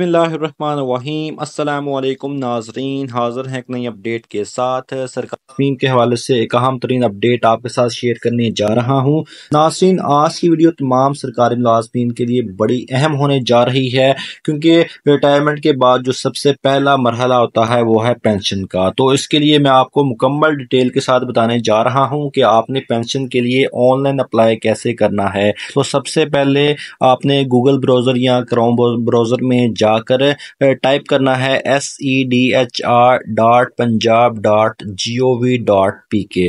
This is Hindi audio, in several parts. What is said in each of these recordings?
बसमीम् अल्लाम नाजरीन हाजिर हैं एक नई अपडेट के साथ सरकार के हवाले से एक अहम तरीन अपडेट आपके साथ शेयर करने जा रहा हूँ नाजरीन आज की वीडियो तमाम सरकारी मुलाजमीन के लिए बड़ी अहम होने जा रही है क्योंकि रिटायरमेंट के बाद जो सबसे पहला मरहला होता है वो है पेंशन का तो इसके लिए मैं आपको मुकम्मल डिटेल के साथ बताने जा रहा हूँ कि आपने पेंशन के लिए ऑनलाइन अप्लाई कैसे करना है तो सबसे पहले आपने गूगल ब्राउज़र या क्रोम ब्राउज़र में जाकर टाइप करना है S E D H R dot Punjab dot G O V dot P K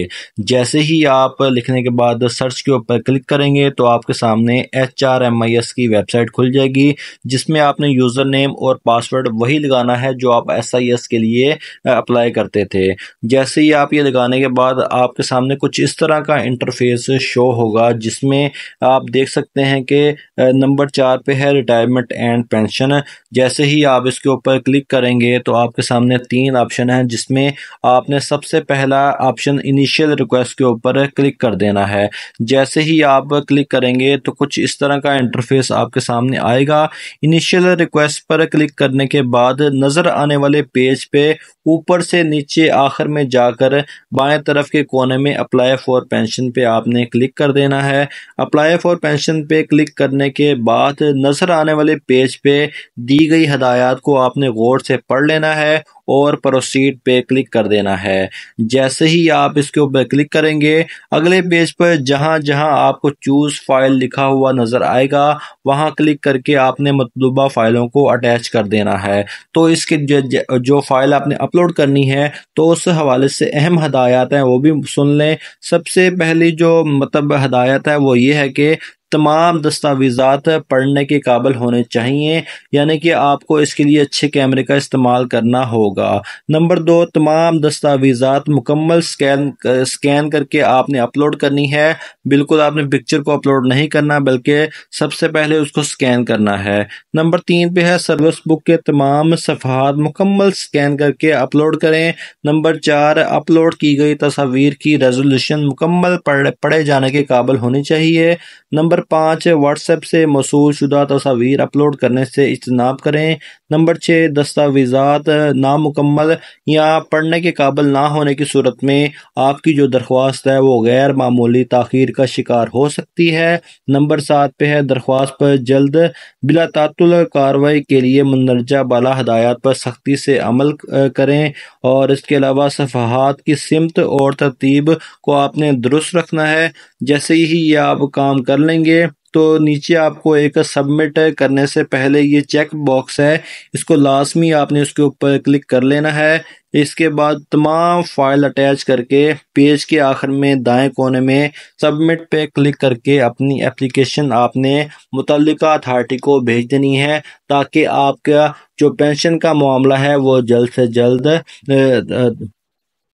जैसे ही आप लिखने के बाद सर्च के ऊपर क्लिक करेंगे तो आपके सामने H R M I S की वेबसाइट खुल जाएगी जिसमें आपने यूज़र नेम और पासवर्ड वही लगाना है जो आप एस आई एस के लिए अप्लाई करते थे जैसे ही आप ये लगाने के बाद आपके सामने कुछ इस तरह का इंटरफेस शो होगा जिसमें आप देख सकते हैं कि नंबर चार पे है रिटायरमेंट एंड पेंशन जैसे ही आप इसके ऊपर क्लिक करेंगे तो आपके सामने तीन ऑप्शन हैं जिसमें आपने सबसे पहला ऑप्शन इनिशियल रिक्वेस्ट के ऊपर क्लिक कर देना है जैसे ही आप क्लिक करेंगे तो कुछ इस तरह का इंटरफेस आपके सामने आएगा इनिशियल रिक्वेस्ट पर क्लिक करने के बाद नज़र आने वाले पेज पे ऊपर से नीचे आखिर में जाकर बाएं तरफ के कोने में अप्लाई फॉर पेंशन पे आपने क्लिक कर देना है अप्लाई फॉर पेंशन पे क्लिक करने के बाद नज़र आने वाले पेज पे दी दी गई हदायत को आपने गौर से पढ़ लेना है और प्रोसीड पे क्लिक कर देना है जैसे ही आप इसके ऊपर क्लिक करेंगे अगले पेज पर जहां जहां आपको चूज़ फाइल लिखा हुआ नज़र आएगा वहां क्लिक करके आपने मतलूबा फाइलों को अटैच कर देना है तो इसके जो फाइल आपने अपलोड करनी है तो उस हवाले से अहम हदायत हैं वो भी सुन लें सबसे पहली जो मतलब हदायत है वो ये है कि तमाम दस्तावेजात पढ़ने के काबिल होने चाहिए यानी कि आपको इसके लिए अच्छे कैमरे का इस्तेमाल करना होगा नंबर दो तमाम दस्तावेजात मुकम्मल स्कैन स्कैन करके आपने अपलोड करनी है बिल्कुल आपने पिक्चर को अपलोड नहीं करना बल्कि सबसे पहले उसको स्कैन करना है नंबर तीन पे है सर्विस बुक के तमाम सफ़ात मुकम्मल स्कैन करके अपलोड करें नंबर चार अपलोड की गई तस्वीर की रेजोल्यूशन मुकम्मल पढ़े जाने के काबिल होनी चाहिए नंबर नंबर पाँच व्हाट्सएप से मौसू शुदा तस्वीर अपलोड करने से इजनाब करें नंबर छः दस्तावेज़ात नामुकम्मल या पढ़ने के काबिल ना होने की सूरत में आपकी जो दरख्वास्त है वो गैर मामूली तखीर का शिकार हो सकती है नंबर सात पे है दरख्वास्त पर जल्द बिला तातुल कार्रवाई के लिए मंदरजा बाला हदायत पर सख्ती से अमल करें और इसके अलावा सफहत की सिमत और तरतीब को आपने दुरुस्त रखना है जैसे ही ये आप काम कर लेंगे करेंगे तो नीचे आपको एक सबमिट करने से पहले ये चेक बॉक्स है इसको लाजमी आपने उसके ऊपर क्लिक कर लेना है इसके बाद तमाम फाइल अटैच करके पेज के आखिर में दाएं कोने में सबमिट पे क्लिक करके अपनी एप्लीकेशन आपने मुतल अथार्टी को भेज देनी है ताकि आपका जो पेंशन का मामला है वो जल्द से जल्द